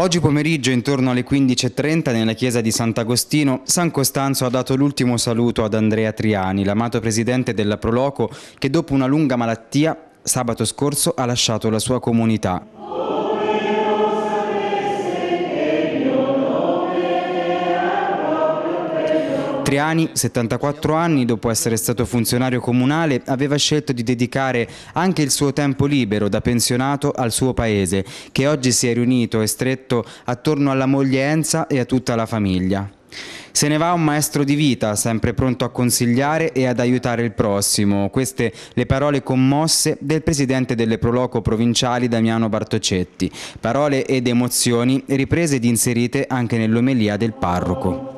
Oggi pomeriggio, intorno alle 15.30, nella chiesa di Sant'Agostino, San Costanzo ha dato l'ultimo saluto ad Andrea Triani, l'amato presidente della Proloco, che dopo una lunga malattia, sabato scorso, ha lasciato la sua comunità. Triani, 74 anni, dopo essere stato funzionario comunale, aveva scelto di dedicare anche il suo tempo libero da pensionato al suo paese, che oggi si è riunito e stretto attorno alla moglie Enza e a tutta la famiglia. Se ne va un maestro di vita, sempre pronto a consigliare e ad aiutare il prossimo. Queste le parole commosse del presidente delle Proloco provinciali Damiano Bartocetti. Parole ed emozioni riprese ed inserite anche nell'omelia del parroco.